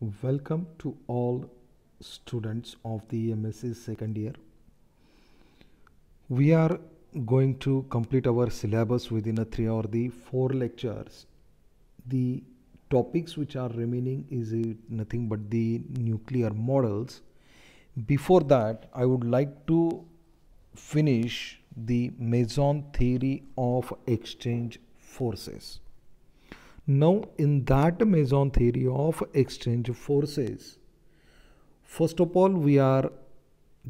Welcome to all students of the MSc second year. We are going to complete our syllabus within a three or the four lectures. The topics which are remaining is uh, nothing but the nuclear models. Before that, I would like to finish the Maison theory of exchange forces. Now, in that meson theory of exchange forces, first of all, we are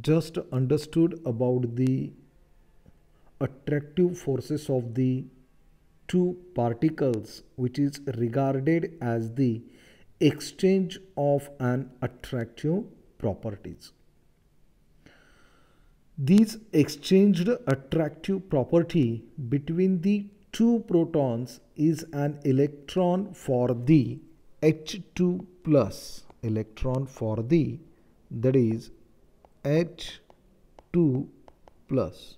just understood about the attractive forces of the two particles, which is regarded as the exchange of an attractive properties. These exchanged attractive property between the 2 protons is an electron for the H2 plus electron for the that is H2 plus.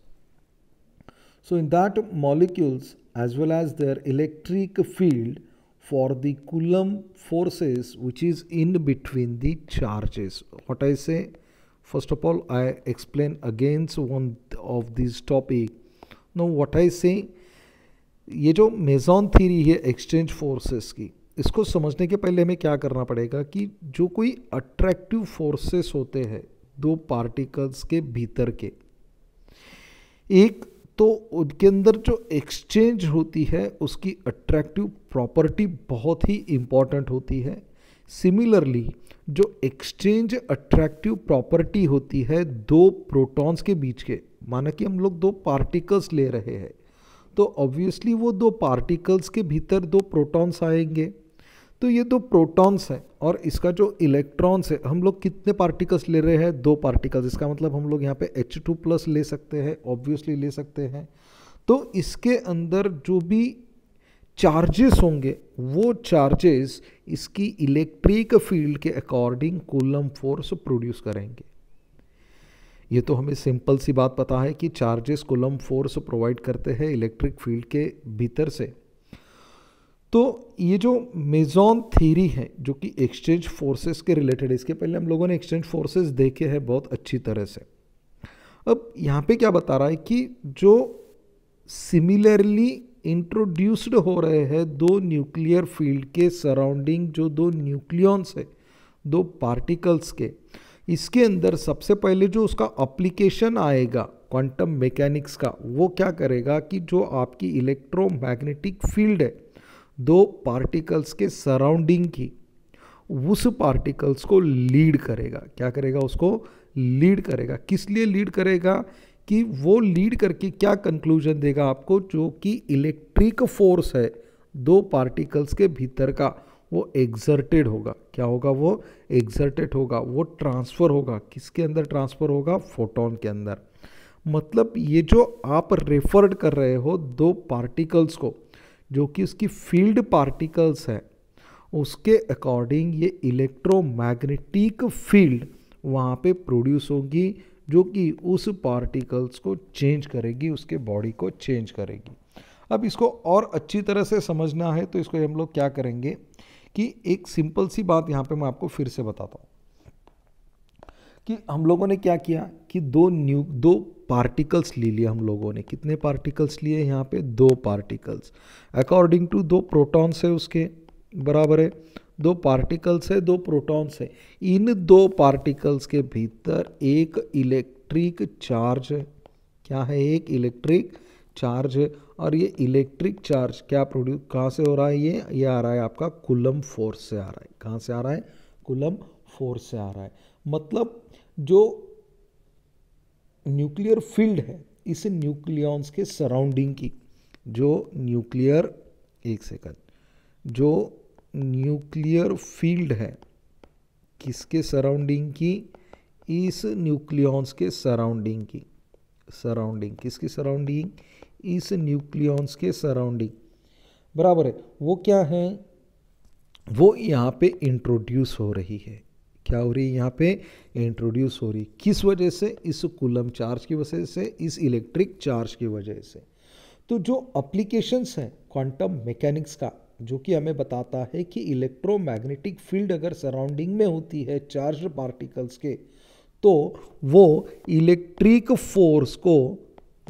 So in that molecules as well as their electric field for the Coulomb forces which is in between the charges. What I say first of all I explain against one of these topic. Now what I say ये जो meson theory है exchange forces की इसको समझने के पहले हमें क्या करना पड़ेगा कि जो कोई अट्रैक्टिव फोर्सेस होते हैं दो पार्टिकल्स के भीतर के एक तो उनके अंदर जो एक्सचेंज होती है उसकी अट्रैक्टिव प्रॉपर्टी बहुत ही इम्पॉर्टेंट होती है सिमिलरली जो एक्सचेंज अट्रैक्टिव प्रॉपर्टी होती है दो प्रोटॉन्स के बीच के माना कि हम लोग दो पार्टिकल्स ले रहे हैं तो ऑब्वियसली वो दो पार्टिकल्स के भीतर दो प्रोटॉन्स आएंगे तो ये दो प्रोटॉन्स हैं और इसका जो इलेक्ट्रॉन्स है हम लोग कितने पार्टिकल्स ले रहे हैं दो पार्टिकल्स इसका मतलब हम लोग यहाँ पे एच टू प्लस ले सकते हैं ऑब्वियसली ले सकते हैं तो इसके अंदर जो भी चार्जेस होंगे वो चार्जेस इसकी इलेक्ट्रिक फील्ड के अकॉर्डिंग कोलम फोर्स प्रोड्यूस करेंगे ये तो हमें सिंपल सी बात पता है कि चार्जेस कुलम फोर्स प्रोवाइड करते हैं इलेक्ट्रिक फील्ड के भीतर से तो ये जो मेजोन थीरी है जो कि एक्सचेंज फोर्सेस के रिलेटेड इसके पहले हम लोगों ने एक्सचेंज फोर्सेस देखे हैं बहुत अच्छी तरह से अब यहाँ पे क्या बता रहा है कि जो सिमिलरली इंट्रोड्यूस्ड हो रहे हैं दो न्यूक्लियर फील्ड के सराउंडिंग जो दो न्यूक्लियॉन्स है दो पार्टिकल्स के इसके अंदर सबसे पहले जो उसका अप्लीकेशन आएगा क्वांटम मैकेनिक्स का वो क्या करेगा कि जो आपकी इलेक्ट्रोमैग्नेटिक फील्ड है दो पार्टिकल्स के सराउंडिंग की उस पार्टिकल्स को लीड करेगा क्या करेगा उसको लीड करेगा किस लिए लीड करेगा कि वो लीड करके क्या कंक्लूजन देगा आपको जो कि इलेक्ट्रिक फोर्स है दो पार्टिकल्स के भीतर का वो एग्जर्टेड होगा क्या होगा वो एग्जर्टेड होगा वो ट्रांसफ़र होगा किसके अंदर ट्रांसफ़र होगा फोटोन के अंदर मतलब ये जो आप रेफर्ड कर रहे हो दो पार्टिकल्स को जो कि उसकी फील्ड पार्टिकल्स है उसके अकॉर्डिंग ये इलेक्ट्रोमैग्नेटिक फील्ड वहाँ पे प्रोड्यूस होगी जो कि उस पार्टिकल्स को चेंज करेगी उसके बॉडी को चेंज करेगी अब इसको और अच्छी तरह से समझना है तो इसको हम लोग क्या करेंगे कि एक सिंपल सी बात यहाँ पे मैं आपको फिर से बताता हूँ कि हम लोगों ने क्या किया कि दो न्यू दो पार्टिकल्स ले लिए हम लोगों ने कितने पार्टिकल्स लिए यहाँ पे दो पार्टिकल्स अकॉर्डिंग टू दो प्रोटॉन्स है उसके बराबर है दो पार्टिकल्स है दो प्रोटॉन्स है इन दो पार्टिकल्स के भीतर एक इलेक्ट्रिक चार्ज क्या है एक इलेक्ट्रिक चार्ज और ये इलेक्ट्रिक चार्ज क्या प्रोड्यूस कहाँ से हो रहा है ये ये आ रहा है आपका कुलम फोर्स से आ रहा है कहाँ से आ रहा है कुलम फोर्स से आ रहा है मतलब जो न्यूक्लियर फील्ड है इस न्यूक्लियॉन्स के सराउंडिंग की जो न्यूक्लियर एक सेकंड जो न्यूक्लियर फील्ड है किसके सराउंडिंग की इस न्यूक्लियॉन्स के सराउंडिंग की सराउंडिंग किसकी सराउंडिंग इस न्यूक्लियॉन्स के सराउंडिंग बराबर है वो क्या है वो यहाँ पे इंट्रोड्यूस हो रही है क्या हो रही है यहाँ पे इंट्रोड्यूस हो रही किस वजह से इस कुलम चार्ज की वजह से इस इलेक्ट्रिक चार्ज की वजह से तो जो अप्लीकेशंस हैं क्वांटम मैकेनिक्स का जो कि हमें बताता है कि इलेक्ट्रोमैग्नेटिक फील्ड अगर सराउंडिंग में होती है चार्ज पार्टिकल्स के तो वो इलेक्ट्रिक फोर्स को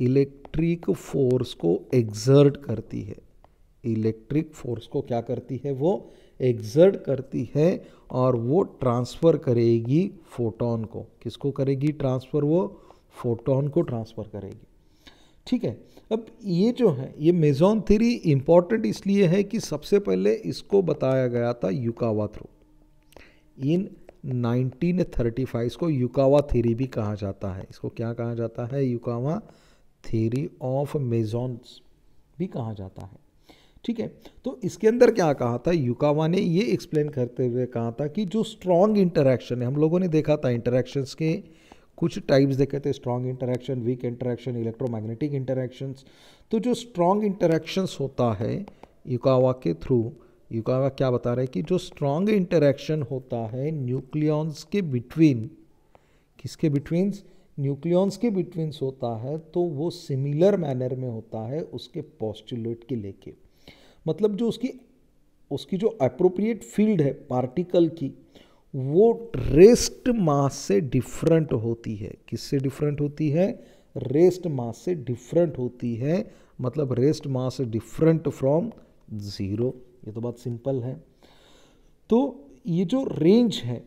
इलेक्ट इलेक्ट्रिक फोर्स को एग्जर्ट करती है इलेक्ट्रिक फोर्स को क्या करती है वो एग्जर्ट करती है और वो ट्रांसफ़र करेगी फोटोन को किसको करेगी ट्रांसफ़र वो फोटोन को ट्रांसफ़र करेगी ठीक है अब ये जो है ये मेजोन थ्री इंपॉर्टेंट इसलिए है कि सबसे पहले इसको बताया गया था युकावा थ्रू इन 1935 को युकावा थ्री भी कहा जाता है इसको क्या कहा जाता है युकावा थेरी ऑफ मेजॉन्स भी कहा जाता है ठीक है तो इसके अंदर क्या कहा था युकावा ने ये एक्सप्लेन करते हुए कहा था कि जो स्ट्रॉन्ग इंटरेक्शन है हम लोगों ने देखा था इंटरेक्शंस के कुछ टाइप्स देखे थे strong interaction weak interaction electromagnetic interactions तो जो स्ट्रॉन्ग इंटरेक्शंस होता है युकावा के थ्रू युकावा क्या बता रहे हैं कि जो स्ट्रॉन्ग इंटरेक्शन होता है न्यूक्लियॉन्स के बिटवीन किसके बिटवीन्स न्यूक्लियॉन्स के बिटवीन्स होता है तो वो सिमिलर मैनर में होता है उसके पॉस्टुलेट के लेके मतलब जो उसकी उसकी जो अप्रोप्रिएट फील्ड है पार्टिकल की वो रेस्ट मास से डिफरेंट होती है किससे डिफरेंट होती है रेस्ट मास से डिफरेंट होती है मतलब रेस्ट मास से डिफरेंट फ्रॉम ज़ीरो ये तो बात सिंपल है तो ये जो रेंज है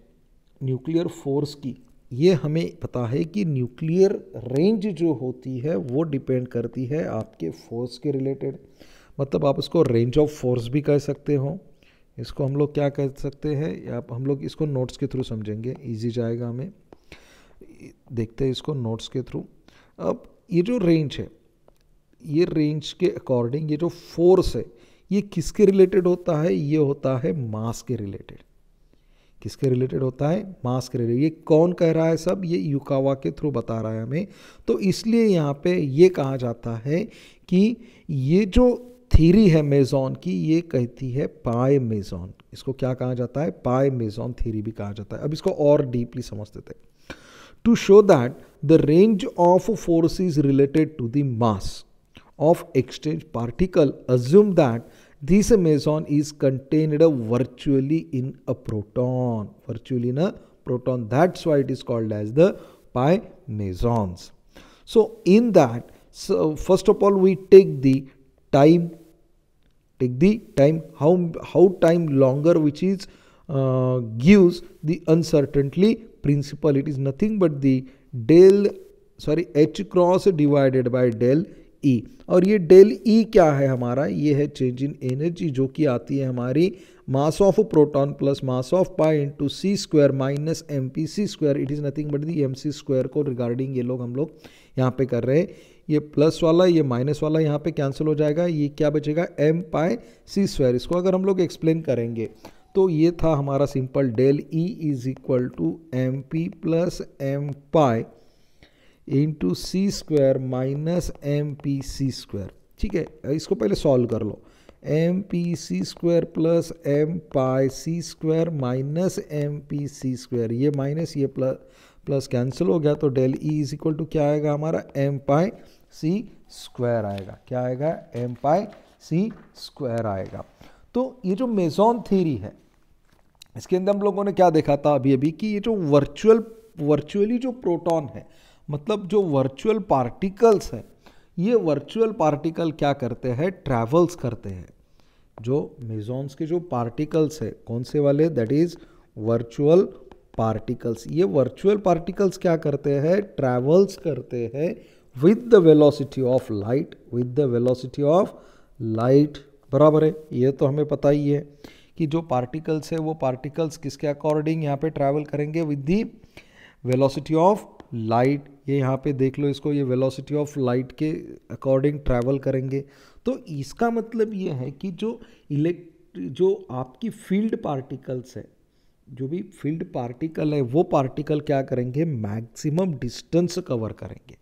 न्यूक्लियर फोर्स की ये हमें पता है कि न्यूक्लियर रेंज जो होती है वो डिपेंड करती है आपके फोर्स के रिलेटेड मतलब आप इसको रेंज ऑफ फोर्स भी कह सकते हो इसको हम लोग क्या कह सकते हैं या हम लोग इसको नोट्स के थ्रू समझेंगे इजी जाएगा हमें देखते हैं इसको नोट्स के थ्रू अब ये जो रेंज है ये रेंज के अकॉर्डिंग ये जो फोर्स है ये किसके रिलेटेड होता है ये होता है मास के रिलेटेड किसके रिलेटेड होता है मास के रिलेटेड ये कौन कह रहा है सब ये युकावा के थ्रू बता रहा है हमें तो इसलिए यहाँ पे ये कहा जाता है कि ये जो थीरी है मेजोन की ये कहती है पाए मेजोन इसको क्या कहा जाता है पाए मेजोन थीरी भी कहा जाता है अब इसको और डीपली समझते थे to show that the range of force related to the mass of exchange particle assume that this meson is contained virtually in a proton virtually in a proton that's why it is called as the pi mesons so in that so first of all we take the time take the time how how time longer which is uh, gives the uncertainty principle it is nothing but the del sorry h cross divided by del E e. और ये del E e क्या है हमारा ये है change in energy जो कि आती है हमारी mass of proton plus mass of pi into C square minus M P C square it is nothing but the M C square को रिगार्डिंग ये लोग हम लोग यहाँ पे कर रहे हैं ये प्लस वाला ये माइनस वाला यहाँ पे कैंसिल हो जाएगा ये क्या बचेगा एम पाए सी स्क्वायर इसको अगर हम लोग एक्सप्लेन करेंगे तो ये था हमारा simple del E is equal to M P plus M pi into C square minus M P C square ठीक है इसको पहले सॉल्व कर लो M P C square plus M pi C square minus M P C square ये minus ये plus plus cancel हो गया तो del E is equal to क्या आएगा हमारा एम पाई सी स्क्वायर आएगा क्या आएगा एम पाई सी स्क्वायर आएगा तो ये जो मेजोन थ्योरी है इसके अंदर हम लोगों ने क्या देखा था अभी अभी कि ये जो वर्चुअल वर्चुअली जो प्रोटॉन है मतलब जो वर्चुअल पार्टिकल्स हैं ये वर्चुअल पार्टिकल क्या करते हैं ट्रैवल्स करते हैं जो मेजोन्स के जो पार्टिकल्स है कौन से वाले दैट इज वर्चुअल पार्टिकल्स ये वर्चुअल पार्टिकल्स क्या करते हैं ट्रैवल्स करते हैं with the velocity of light with the velocity of light बराबर है ये तो हमें पता ही है कि जो पार्टिकल्स है वो पार्टिकल्स किसके अकॉर्डिंग यहाँ पे ट्रैवल करेंगे with the velocity of light ये यहाँ पे देख लो इसको ये वेलोसिटी ऑफ लाइट के अकॉर्डिंग ट्रैवल करेंगे तो इसका मतलब ये है कि जो इलेक्ट जो आपकी फील्ड पार्टिकल्स है जो भी फील्ड पार्टिकल है वो पार्टिकल क्या करेंगे मैक्सिमम डिस्टेंस कवर करेंगे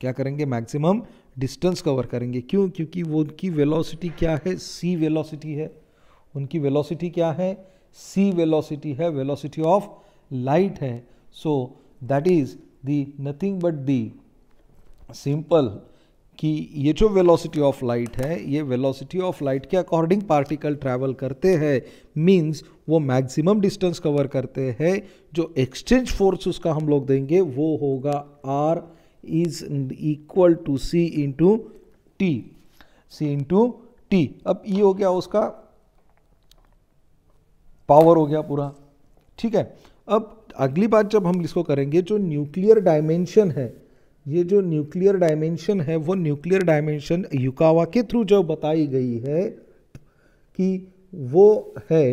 क्या करेंगे मैक्सिमम डिस्टेंस कवर करेंगे क्यों क्योंकि वो उनकी वेलोसिटी क्या है सी वेलोसिटी है उनकी वेलोसिटी क्या है सी वेलोसिटी है वेलोसिटी ऑफ लाइट है so that is the nothing but the simple कि ये जो वेलोसिटी ऑफ लाइट है ये वेलोसिटी ऑफ लाइट के अकॉर्डिंग पार्टिकल ट्रैवल करते हैं मींस वो मैक्सिमम डिस्टेंस कवर करते हैं जो एक्सचेंज फोर्स उसका हम लोग देंगे वो होगा R is equal to C into T C into T अब ये e हो गया उसका पावर हो गया पूरा ठीक है अब अगली बात जब हम इसको करेंगे जो न्यूक्लियर डायमेंशन है ये जो न्यूक्लियर डायमेंशन है वो न्यूक्लियर डायमेंशन युकावा के थ्रू जो बताई गई है कि वो है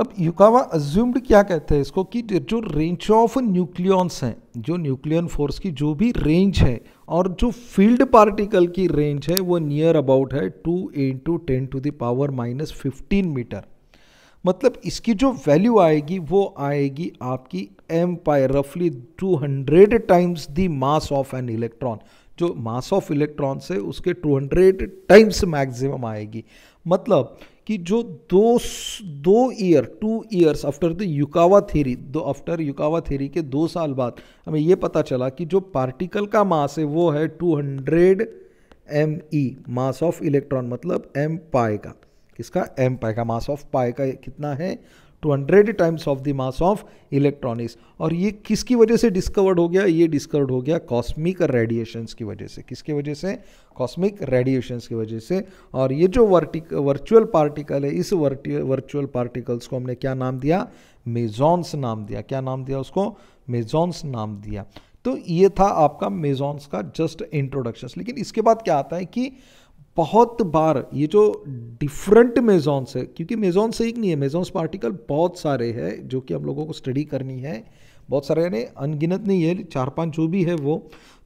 अब युकावा अज्यूम्ड क्या कहते हैं इसको कि जो रेंज ऑफ न्यूक्लियॉन्स हैं जो न्यूक्लियन फोर्स की जो भी रेंज है और जो फील्ड पार्टिकल की रेंज है वो नियर अबाउट है two into ten to the power minus fifteen metre मतलब इसकी जो वैल्यू आएगी वो आएगी आपकी एम पाई रफली two hundred times the mass of an electron जो मास ऑफ इलेक्ट्रॉन्स है उसके टू हंड्रेड टाइम्स मैक्सिमम आएगी मतलब कि जो दो दो year two years after the Yukawa theory दो आफ्टर युकावा थेरी के दो साल बाद हमें यह पता चला कि जो पार्टिकल का मास है वो है 200 hundred M E mass of electron मतलब एम पाए का किसका एम पाए का मास ऑफ पाए का कितना है two hundred times of the mass of electronics और ये किसकी वजह से डिस्कवर्ड हो गया ये डिस्कवर्ड हो गया कॉस्मिक रेडिएशंस की वजह से किसकी वजह से कॉस्मिक रेडिएशंस की वजह से और ये जो वर्टिक वर्चुअल पार्टिकल है इस वर्चुअल पार्टिकल्स को हमने क्या नाम दिया मेजॉन्स नाम दिया क्या नाम दिया उसको मेजॉन्स नाम दिया तो ये था आपका मेजॉन्स का जस्ट इंट्रोडक्शन लेकिन इसके बाद क्या आता है कि बहुत बार ये जो डिफरेंट मेजोन्स है क्योंकि मेजोन्स एक नहीं है मेजोन्स पार्टिकल बहुत सारे हैं जो कि हम लोगों को स्टडी करनी है बहुत सारे यानी अनगिनत नहीं है चार पांच जो भी है वो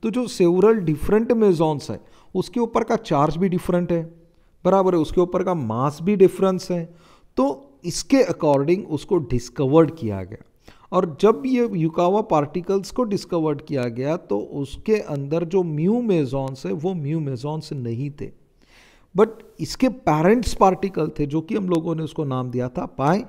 तो जो सेवरल डिफरेंट मेजोन्स है उसके ऊपर का चार्ज भी डिफरेंट है बराबर है उसके ऊपर का मास भी डिफरेंस है तो इसके अकॉर्डिंग उसको डिस्कवर्ड किया गया और जब ये युकावा पार्टिकल्स को डिस्कवर्ड किया गया तो उसके अंदर जो म्यू मेजोन्स है वो म्यू मेजोन्स नहीं थे बट इसके पेरेंट्स पार्टिकल थे जो कि हम लोगों ने उसको नाम दिया था पाए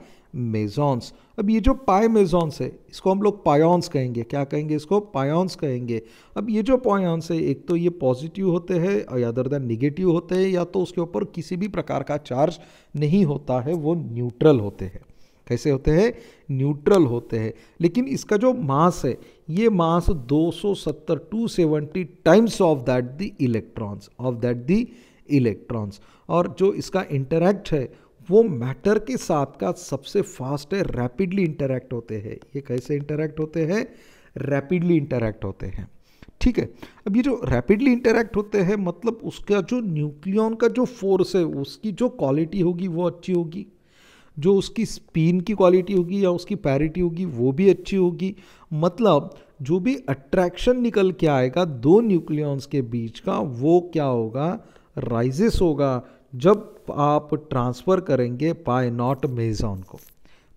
मेजॉन्स अब ये जो पाए मेजॉन्स है इसको हम लोग पायॉन्स कहेंगे क्या कहेंगे इसको पायॉन्स कहेंगे अब ये जो पायॉन्स है एक तो ये पॉजिटिव होते हैं और दर दैन निगेटिव होते हैं या तो उसके ऊपर किसी भी प्रकार का चार्ज नहीं होता है वो न्यूट्रल होते हैं कैसे होते हैं न्यूट्रल होते हैं लेकिन इसका जो मास है ये mass 270 270 times of that the electrons of that the electrons और जो इसका इंटरेक्ट है वो मैटर के साथ का सबसे फास्ट है रैपिडली इंटरेक्ट होते हैं ये कैसे इंटरेक्ट होते हैं रैपिडली इंटरेक्ट होते हैं ठीक है अब ये जो रैपिडली इंटरेक्ट होते हैं मतलब उसका जो न्यूक्लियन का जो फोर्स है उसकी जो क्वालिटी होगी वो अच्छी होगी जो उसकी स्पिन की क्वालिटी होगी या उसकी पैरिटी होगी वो भी अच्छी होगी मतलब जो भी अट्रैक्शन निकल के आएगा दो न्यूक्लियंस के बीच का वो क्या होगा राइजेस होगा जब आप ट्रांसफ़र करेंगे पाए नॉट मेजॉन को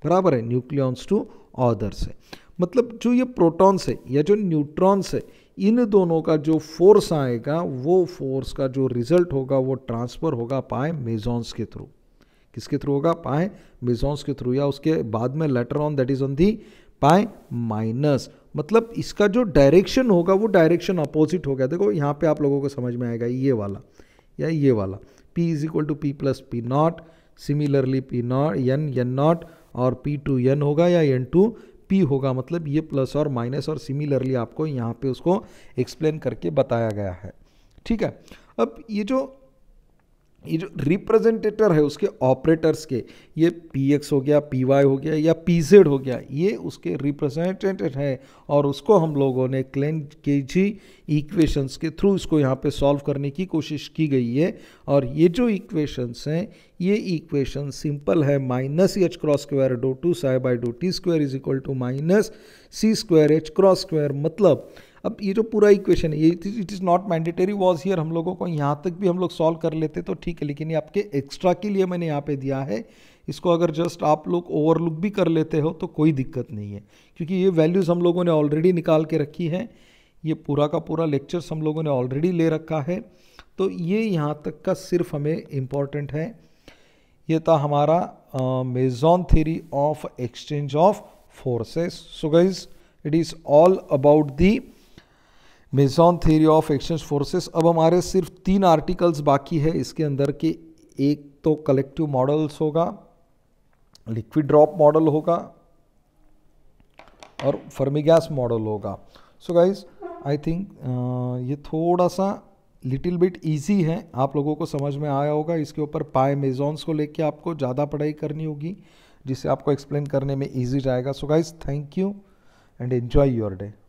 बराबर है न्यूक्लियॉन्स टू ऑदर से मतलब जो ये प्रोटॉन्स है या जो न्यूट्रॉन्स है इन दोनों का जो फोर्स आएगा वो फोर्स का जो रिजल्ट होगा वो ट्रांसफ़र होगा पाए मेजॉन्स के थ्रू किसके थ्रू होगा पाए मेजॉन्स के थ्रू या उसके बाद में later on that is on the pi minus मतलब इसका जो डायरेक्शन होगा वो डायरेक्शन अपोजिट हो गया देखो यहाँ पे आप लोगों को समझ में आएगा ये वाला या ये वाला P is equal to P plus P not similarly P not N N not और पी टू एन होगा या एन टू पी होगा मतलब ये प्लस और माइनस और सिमिलरली आपको यहाँ पे उसको एक्सप्लेन करके बताया गया है ठीक है अब ये जो ये जो रिप्रेजेंटेटर है उसके ऑपरेटर्स के ये पी एक्स हो गया पी वाई हो गया या पी हो गया ये उसके रिप्रेजेंटेटर हैं और उसको हम लोगों ने क्लेन के जी इक्वेशंस के थ्रू इसको यहाँ पे सॉल्व करने की कोशिश की गई है और ये जो इक्वेशंस हैं ये इक्वेशन सिंपल है minus H cross square do two psi by do T square is equal to minus C square H cross square मतलब अब ये जो पूरा इक्वेशन है ये it is not mandatory was here हम लोगों को यहाँ तक भी हम लोग सॉल्व कर लेते तो ठीक है लेकिन ये आपके एक्स्ट्रा के लिए मैंने यहाँ पे दिया है इसको अगर जस्ट आप लोग ओवरलुक भी कर लेते हो तो कोई दिक्कत नहीं है क्योंकि ये वैल्यूज़ हम लोगों ने ऑलरेडी निकाल के रखी है ये पूरा का पूरा लेक्चर्स हम लोगों ने ऑलरेडी ले रखा है तो ये यहाँ तक का सिर्फ हमें इम्पॉर्टेंट है ये था हमारा meson theory of exchange of forces so guys it is all about the meson theory of exchange forces अब हमारे सिर्फ तीन आर्टिकल्स बाकी है इसके अंदर के एक तो कलेक्टिव मॉडल्स होगा लिक्विड ड्रॉप मॉडल होगा और फर्मीगैस मॉडल होगा सो गाइज आई थिंक ये थोड़ा सा लिटिल बिट ईजी है आप लोगों को समझ में आया होगा इसके ऊपर पाए मेजॉन्स को लेके आपको ज़्यादा पढ़ाई करनी होगी जिसे आपको एक्सप्लेन करने में ईजी जाएगा so guys thank you and enjoy your day